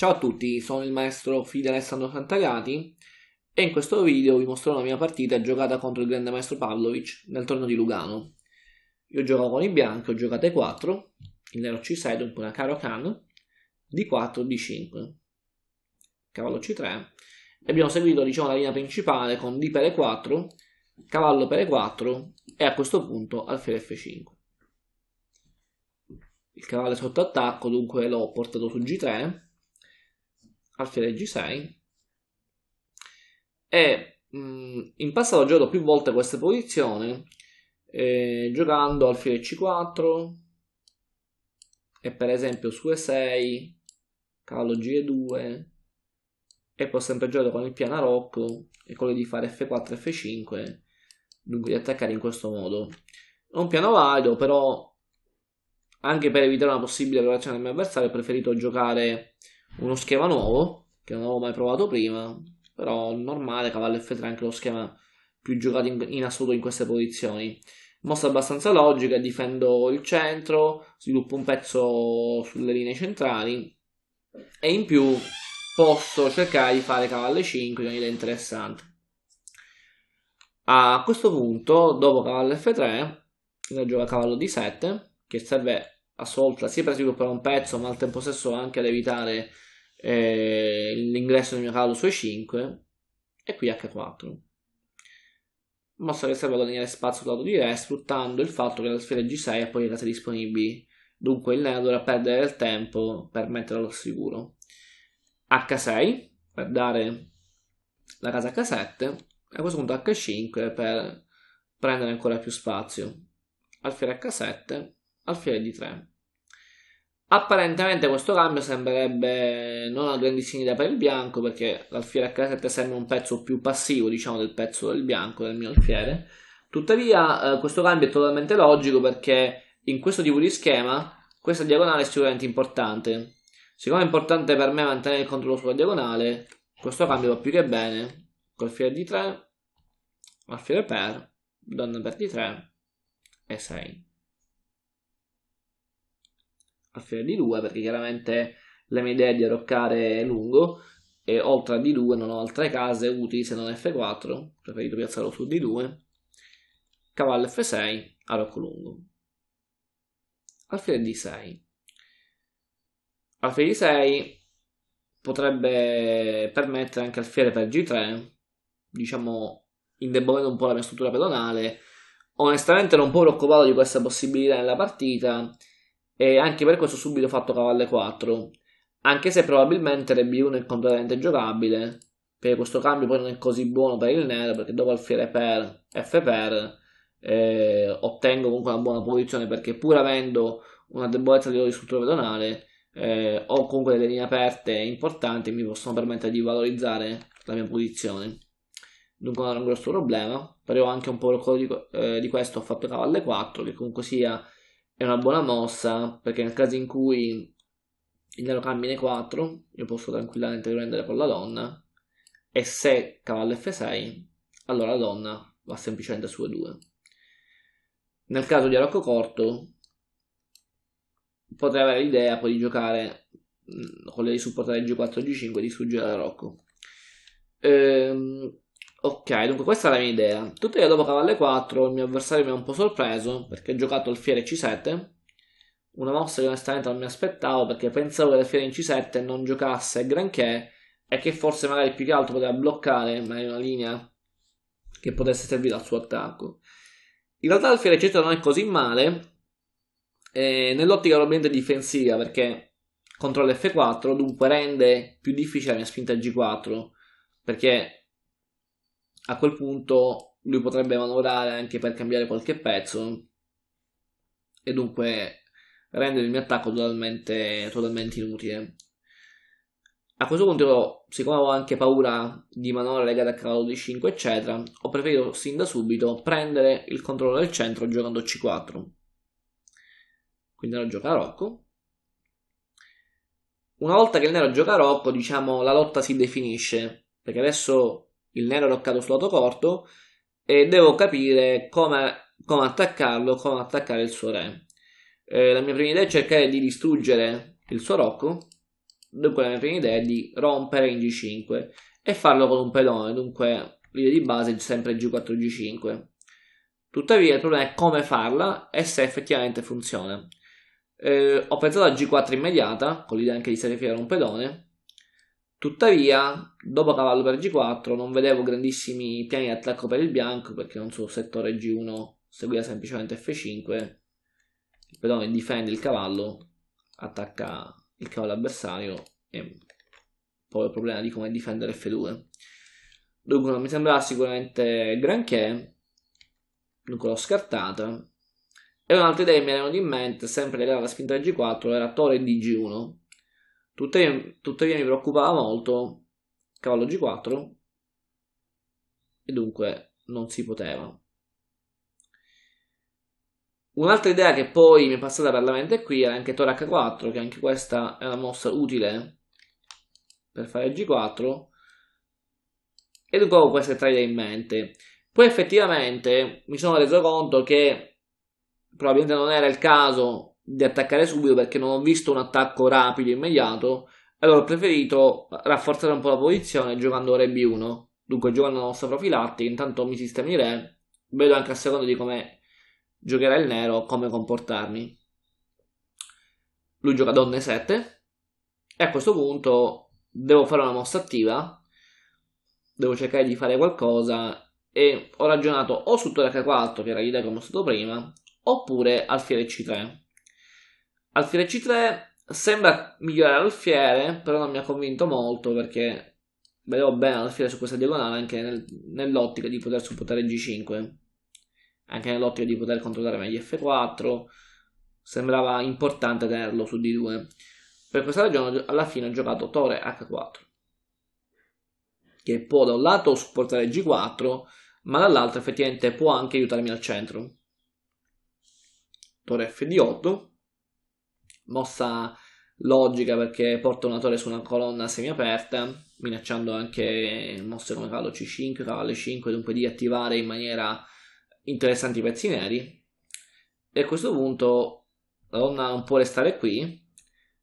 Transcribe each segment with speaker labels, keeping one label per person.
Speaker 1: Ciao a tutti, sono il maestro Fide Alessandro Santagati e in questo video vi mostrerò la mia partita giocata contro il grande maestro Pavlovic nel torneo di Lugano. Io gioco con i bianchi, ho giocato E4, il nero C6, dunque una caro can, D4, D5, cavallo C3 e abbiamo seguito diciamo, la linea principale con D per E4, cavallo per E4 e a questo punto alfiere F5. Il cavallo è sotto attacco, dunque l'ho portato su G3 alfiere G6 e mh, mm, in passato ho giocato più volte queste posizioni eh, giocando alfiere C4 e per esempio su E6 cavallo G2 e poi ho sempre giocato con il piano rocco e quello di fare F4 F5 dunque di attaccare in questo modo è un piano valido però anche per evitare una possibile relazione del mio avversario ho preferito giocare uno schema nuovo che non avevo mai provato prima, però normale, cavallo F3 è anche lo schema più giocato in, in assoluto in queste posizioni. Mostra abbastanza logica, difendo il centro, sviluppo un pezzo sulle linee centrali e in più posso cercare di fare cavallo 5 che è interessante. A questo punto, dopo cavallo F3, io gioco cavallo D7 che serve a solta sia per sviluppare un pezzo ma al tempo stesso anche ad evitare eh, l'ingresso del mio cavallo su E5 e qui H4. Mossa che serve a guadagnare spazio sul lato di re sfruttando il fatto che la sfera G6 ha poi le case disponibili, dunque il nero dovrà perdere del tempo per metterlo al sicuro. H6 per dare la casa H7 e a questo punto H5 per prendere ancora più spazio. Alfiere H7, alfiere D3. Apparentemente questo cambio sembrerebbe non a grandi significa per il bianco perché l'alfiere H7 sembra un pezzo più passivo diciamo del pezzo del bianco del mio alfiere tuttavia eh, questo cambio è totalmente logico perché in questo tipo di schema questa diagonale è sicuramente importante siccome è importante per me mantenere il controllo sulla diagonale questo cambio va più che bene col fiere di 3 alfiere per donna per di 3 e 6 a fine di 2 perché chiaramente la mia idea è di arroccare lungo e oltre a D2 non ho altre case utili se non F4, preferito piazzarlo su D2, cavallo F6, arrocco lungo. Alfiere D6. Alfiere D6 potrebbe permettere anche alfiere per G3, diciamo indebolendo un po' la mia struttura pedonale. Onestamente non un po' preoccupato di questa possibilità nella partita, e anche per questo ho subito fatto cavallo 4 anche se probabilmente re b 1 è completamente giocabile perché questo cambio poi non è così buono per il nero perché dopo alfiere per F per eh, ottengo comunque una buona posizione perché pur avendo una debolezza di struttura pedonale eh, ho comunque delle linee aperte importanti che mi possono permettere di valorizzare la mia posizione dunque non è un grosso problema però anche un po' di, eh, di questo ho fatto cavallo 4 che comunque sia è una buona mossa perché nel caso in cui il nero cambia in 4 io posso tranquillamente prendere con la donna e se cavallo f6 allora la donna va semplicemente su e2 nel caso di arocco corto potrei avere l'idea poi di giocare mm, con le di supportare g4 e g5 di sfuggire l'arocco ehm, Ok, dunque questa è la mia idea. Tuttavia dopo cavallo 4 il mio avversario mi ha un po' sorpreso perché ha giocato alfiere c7, una mossa che onestamente non mi aspettavo perché pensavo che l'alfiere in c7 non giocasse granché e che forse magari più che altro poteva bloccare magari una linea che potesse servire al suo attacco. In realtà l'alfiere c7 non è così male eh, nell'ottica probabilmente difensiva perché controlla f4 dunque rende più difficile la mia spinta g4 perché a quel punto lui potrebbe manovrare anche per cambiare qualche pezzo e dunque rendere il mio attacco totalmente, totalmente inutile. A questo punto, siccome avevo anche paura di manovre legate a cavallo di 5, eccetera, ho preferito sin da subito prendere il controllo del centro giocando C4. Quindi il nero gioca Rocco. Una volta che il nero gioca Rocco, diciamo, la lotta si definisce, perché adesso il nero l'ho toccato sul lato corto e devo capire come, come attaccarlo, come attaccare il suo re. Eh, la mia prima idea è cercare di distruggere il suo rocco, dunque la mia prima idea è di rompere in G5 e farlo con un pedone, dunque l'idea di base è sempre G4 G5. Tuttavia il problema è come farla e se effettivamente funziona. Eh, ho pensato a G4 immediata, con l'idea anche di sacrificare un pedone, Tuttavia, dopo cavallo per G4 non vedevo grandissimi piani di attacco per il bianco perché non so se settore G1 seguiva semplicemente F5. Il pedone difende il cavallo, attacca il cavallo avversario e poi il problema di come difendere F2. Dunque non mi sembrava sicuramente granché, dunque l'ho scartata. E un'altra idea che mi erano in mente, sempre legata alla spinta G4, era torre di G1 Tuttavia, tuttavia mi preoccupava molto cavallo g4 e dunque non si poteva. Un'altra idea che poi mi è passata per la mente qui era anche Tora H4, che anche questa è una mossa utile per fare G4. E un ho queste tre idee in mente. Poi effettivamente mi sono reso conto che probabilmente non era il caso di attaccare subito perché non ho visto un attacco rapido, immediato, allora ho preferito rafforzare un po' la posizione giocando re B1, dunque giocando la nostra profilattica, intanto mi sistemi re, vedo anche a seconda di come giocherà il nero, come comportarmi. Lui gioca donne 7 e a questo punto devo fare una mossa attiva, devo cercare di fare qualcosa e ho ragionato o su torre H4 che era l'idea che ho mostrato prima oppure alfiere C3 Alfiere C3 sembra migliorare alfiere, però non mi ha convinto molto perché vedevo bene alfiere su questa diagonale anche nel, nell'ottica di poter supportare G5, anche nell'ottica di poter controllare meglio F4, sembrava importante tenerlo su D2. Per questa ragione alla fine ho giocato Tore H4, che può da un lato supportare G4, ma dall'altro effettivamente può anche aiutarmi al centro. Tore fd 8 mossa logica perché porta un attore su una colonna semiaperta, minacciando anche mosse come cavallo C5, cavallo E5, dunque di attivare in maniera interessante i pezzi neri. E a questo punto la donna non può restare qui,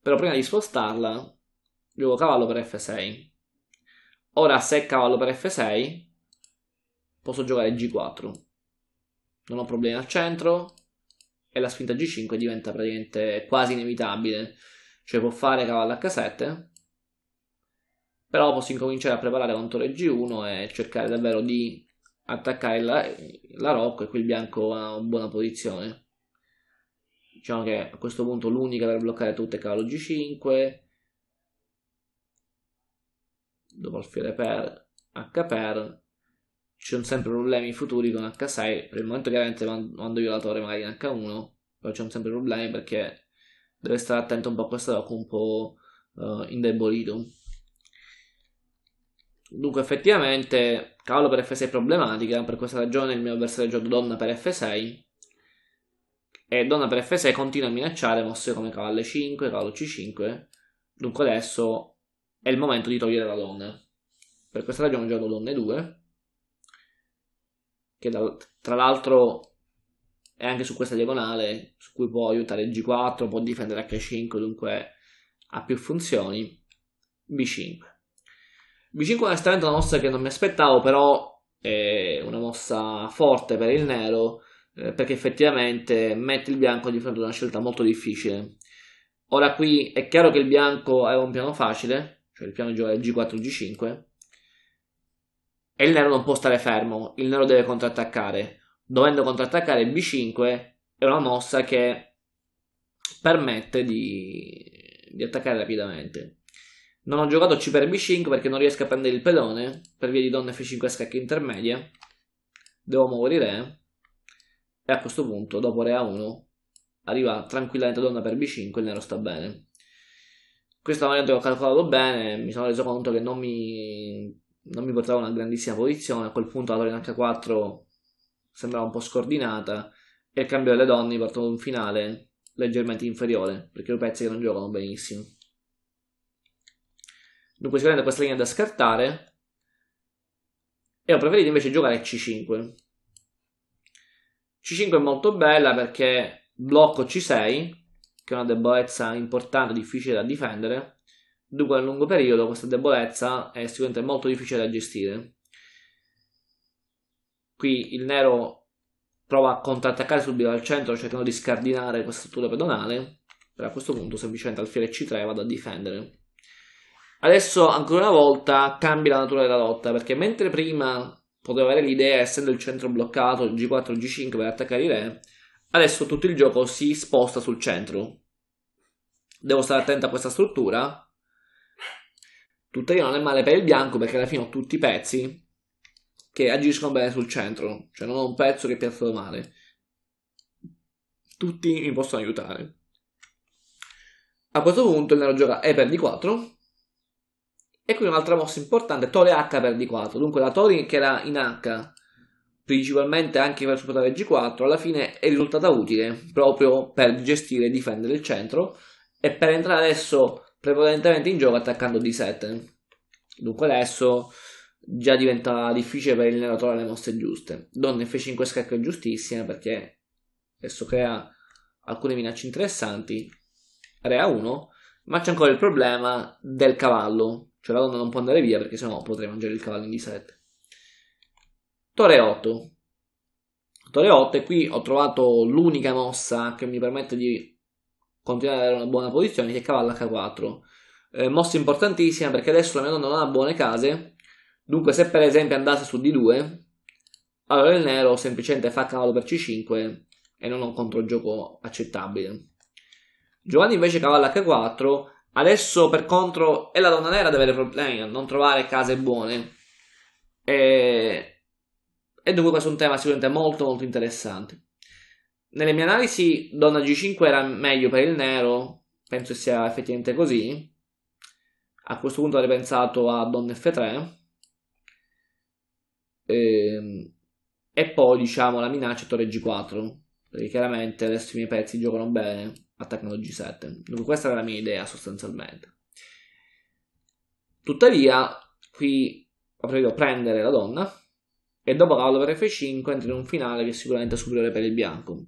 Speaker 1: però prima di spostarla gioco cavallo per F6. Ora se cavallo per F6 posso giocare G4. Non ho problemi al centro, e la spinta G5 diventa praticamente quasi inevitabile. Cioè può fare cavallo H7, però posso incominciare a preparare contro G1 e cercare davvero di attaccare la, la Rocco e qui il bianco ha una buona posizione. Diciamo che a questo punto l'unica per bloccare tutto è cavallo G5, dopo il alfiere per H per ci sono sempre problemi futuri con H6 per il momento chiaramente mando io la torre magari in H1 però ci sono sempre problemi perché deve stare attento un po' a questo dopo un po' uh, indebolito dunque effettivamente cavallo per F6 è problematica per questa ragione il mio avversario gioca donna per F6 e donna per F6 continua a minacciare mosse come cavallo 5 cavallo C5 dunque adesso è il momento di togliere la donna per questa ragione gioco donne 2 che da, tra l'altro è anche su questa diagonale su cui può aiutare G4, può difendere H5, dunque ha più funzioni. B5. B5 è onestamente una mossa che non mi aspettavo, però è una mossa forte per il nero, eh, perché effettivamente mette il bianco di fronte a una scelta molto difficile. Ora qui è chiaro che il bianco è un piano facile, cioè il piano di giocare G4-G5, e il nero non può stare fermo, il nero deve contrattaccare. Dovendo contrattaccare B5 è una mossa che permette di, di attaccare rapidamente. Non ho giocato C per B5 perché non riesco a prendere il pedone per via di donna F5 a scacchi intermedie. Devo muovere re e a questo punto dopo re A1 arriva tranquillamente donna per B5 il nero sta bene. Questa variante l'ho calcolato bene, mi sono reso conto che non mi non mi portava una grandissima posizione, a quel punto la Torino H4 sembrava un po' scordinata e il cambio delle donne mi portò un finale leggermente inferiore, perché due pezzi che non giocano benissimo. Dunque sicuramente questa linea da scartare e ho preferito invece giocare C5. C5 è molto bella perché blocco C6, che è una debolezza importante, difficile da difendere, Dunque, a lungo periodo, questa debolezza è sicuramente molto difficile da gestire. Qui il nero prova a contrattaccare subito al centro, cercando di scardinare questa struttura pedonale, però a questo punto semplicemente al alfiere C3 vado a difendere. Adesso, ancora una volta, cambia la natura della lotta, perché mentre prima potevo avere l'idea, essendo il centro bloccato, G4, G5 per attaccare i re, adesso tutto il gioco si sposta sul centro. Devo stare attento a questa struttura, Tuttavia non è male per il bianco perché alla fine ho tutti i pezzi che agiscono bene sul centro, cioè non ho un pezzo che è piazzato male. Tutti mi possono aiutare. A questo punto il nero gioca E per D4 e qui un'altra mossa importante, Tore H per D4. Dunque la Tori che era in H principalmente anche per supportare G4 alla fine è risultata utile proprio per gestire e difendere il centro e per entrare adesso prevalentemente in gioco attaccando d 7. Dunque adesso già diventa difficile per il narratore le mosse giuste. Donne F5 scacca giustissima perché adesso crea alcune minacce interessanti. Re A1, ma c'è ancora il problema del cavallo, cioè la donna non può andare via perché sennò potrei mangiare il cavallo in D7. Torre 8. Torre 8 e qui ho trovato l'unica mossa che mi permette di continuare ad avere una buona posizione che è cavalla H4. Eh, mossa importantissima perché adesso la mia donna non ha buone case, dunque se per esempio andasse su D2, allora il nero semplicemente fa cavallo per C5 e non ha un controgioco accettabile. Giovanni invece cavallo H4, adesso per contro è la donna nera ad avere problemi a non trovare case buone. E, e dunque questo è un tema sicuramente molto molto interessante nelle mie analisi donna G5 era meglio per il nero, penso sia effettivamente così. A questo punto avrei pensato a donna F3. Ehm, e, poi diciamo la minaccia torre G4, perché chiaramente adesso i miei pezzi giocano bene, attaccano G7. Dunque questa era la mia idea sostanzialmente. Tuttavia, qui avrei dovuto prendere la donna e dopo cavallo per F5 entra in un finale che è sicuramente superiore per il bianco.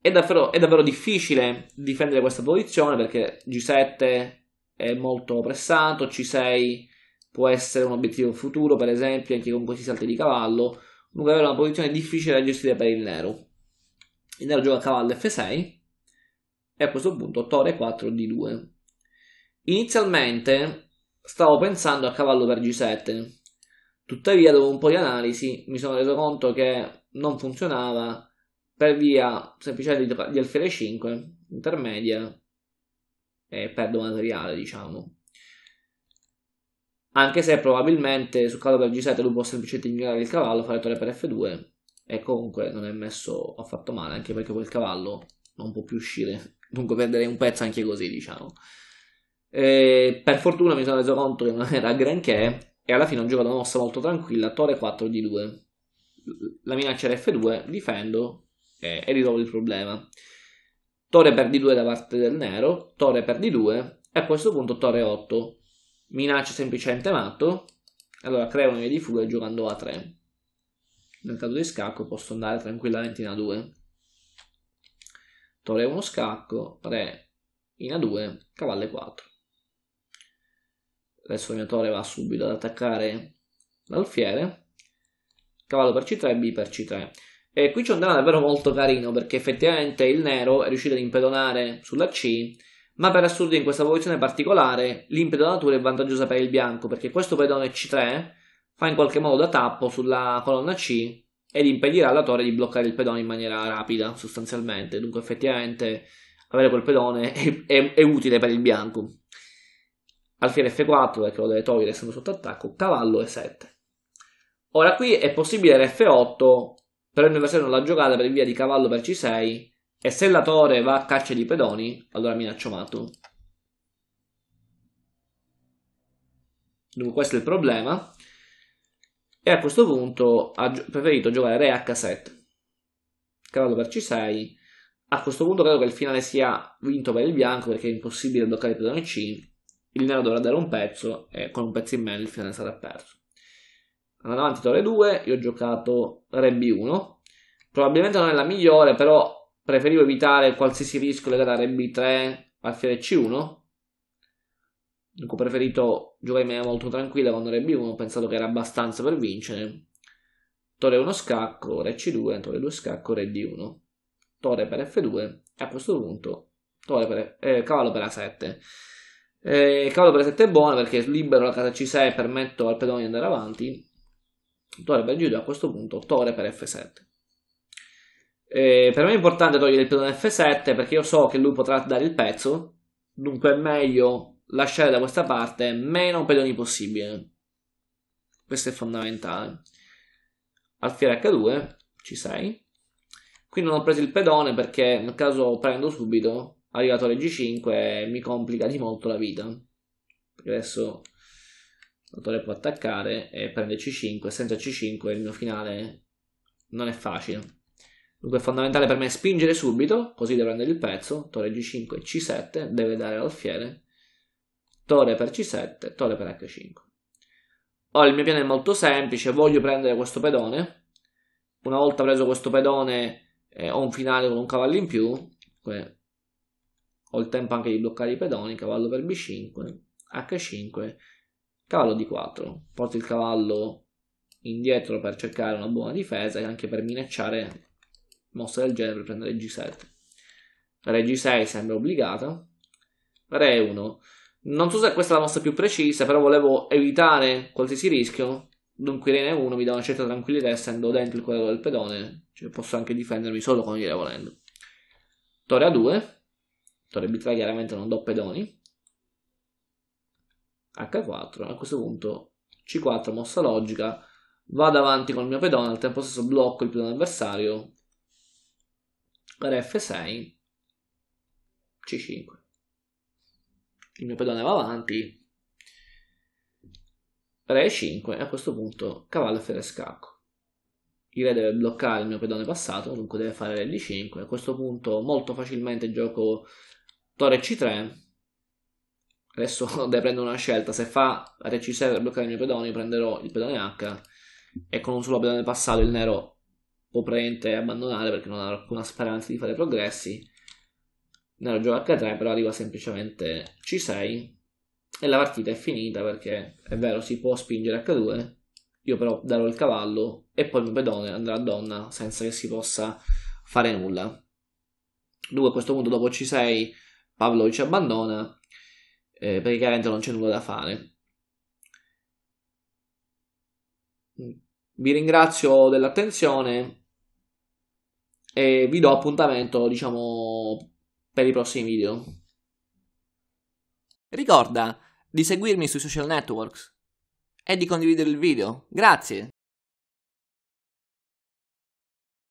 Speaker 1: È davvero, è davvero difficile difendere questa posizione perché G7 è molto pressato, C6 può essere un obiettivo futuro, per esempio, anche con questi salti di cavallo. Comunque è una posizione difficile da gestire per il nero. Il nero gioca a cavallo F6 e a questo punto torre 4 D2. Inizialmente stavo pensando a cavallo per G7, Tuttavia, dopo un po' di analisi, mi sono reso conto che non funzionava per via semplicemente di alfiere 5, intermedia e perdo materiale, diciamo. Anche se probabilmente sul cavallo per G7 lui può semplicemente ignorare il cavallo, fare torre per F2 e comunque non è messo affatto male, anche perché quel cavallo non può più uscire. Dunque perderei un pezzo anche così, diciamo. E per fortuna mi sono reso conto che non era granché e alla fine ho giocato una mossa molto tranquilla, torre 4 di 2. La minaccia era F2, difendo e, e risolvo il problema. Torre per D2 da parte del nero, torre per D2 e a questo punto torre 8. Minaccia semplicemente matto, allora creo una via di fuga giocando A3. Nel caso di scacco posso andare tranquillamente in A2. Torre 1 scacco, re in A2, cavallo 4 il sognatore va subito ad attaccare l'alfiere, cavallo per c3 e b per c3. E qui c'è un danno davvero molto carino perché effettivamente il nero è riuscito ad impedonare sulla c, ma per assurdo in questa posizione particolare l'impedonatura è vantaggiosa per il bianco perché questo pedone c3 fa in qualche modo da tappo sulla colonna c ed impedirà alla torre di bloccare il pedone in maniera rapida sostanzialmente, dunque effettivamente avere quel pedone è, è, è utile per il bianco alfiere F4 perché lo deve togliere essendo sotto attacco, cavallo E7. Ora qui è possibile F8, però il mio non l'ha giocata per via di cavallo per C6 e se la torre va a caccia di pedoni, allora minaccio matto. Dunque questo è il problema. E a questo punto ha preferito giocare re H7. Cavallo per C6. A questo punto credo che il finale sia vinto per il bianco perché è impossibile bloccare il pedone C il nero dovrà dare un pezzo e con un pezzo in meno il finale sarà perso. Andando avanti torre 2, io ho giocato re b1, probabilmente non è la migliore, però preferivo evitare qualsiasi rischio legato a re b3 al alfiere c1, dunque ho preferito giocare in maniera molto tranquilla con re b1, ho pensato che era abbastanza per vincere, torre 1 scacco, re c2, torre 2 scacco, re d1, torre per f2 e a questo punto per, eh, cavallo per a7. Eh, cavallo per 7 è buono perché libero la casa C6 e permetto al pedone di andare avanti. Tore per G2 a questo punto, torre per F7. Eh, per me è importante togliere il pedone F7 perché io so che lui potrà dare il pezzo, dunque è meglio lasciare da questa parte meno pedoni possibile. Questo è fondamentale. Alfiere H2, C6. Qui non ho preso il pedone perché nel caso prendo subito arrivato alle G5 mi complica di molto la vita. Perché adesso il può attaccare e prende C5, senza C5 il mio finale non è facile. Dunque è fondamentale per me spingere subito, così devo prendere il pezzo, torre G5, C7, deve dare l'alfiere, torre per C7, torre per H5. Ora il mio piano è molto semplice, voglio prendere questo pedone, una volta preso questo pedone eh, ho un finale con un cavallo in più, ho il tempo anche di bloccare i pedoni, cavallo per b5, h5, cavallo d4, porto il cavallo indietro per cercare una buona difesa e anche per minacciare mosse del genere per prendere g7. Re g6 sembra obbligata, re 1. Non so se questa è la mossa più precisa, però volevo evitare qualsiasi rischio. Dunque Irene 1 mi dà una certa tranquillità, essendo dentro il quadro del pedone, cioè posso anche difendermi solo con il re volendo. Torre a 2, Torre b3 chiaramente non do pedoni. H4, a questo punto C4, mossa logica, vado avanti con il mio pedone, al tempo stesso blocco il pedone avversario, Re F6, C5. Il mio pedone va avanti, Re 5 e a questo punto cavallo F3 scacco. Il re deve bloccare il mio pedone passato, dunque deve fare Re D5. A questo punto molto facilmente gioco Torre C3. Adesso deve prendere una scelta. Se fa Re c 6 per bloccare i miei pedoni, prenderò il pedone H. E con un solo pedone passato il nero può prendere e abbandonare perché non ha alcuna speranza di fare progressi. Nero gioca H3, però arriva semplicemente C6. E la partita è finita perché è vero, si può spingere H2. Io però darò il cavallo e poi il mio pedone andrà a donna senza che si possa fare nulla. Dunque a questo punto dopo C6 Pavlovic abbandona eh, perché chiaramente non c'è nulla da fare. Vi ringrazio dell'attenzione e vi do appuntamento, diciamo, per i prossimi video. Ricorda di seguirmi sui social networks e di condividere il video. Grazie!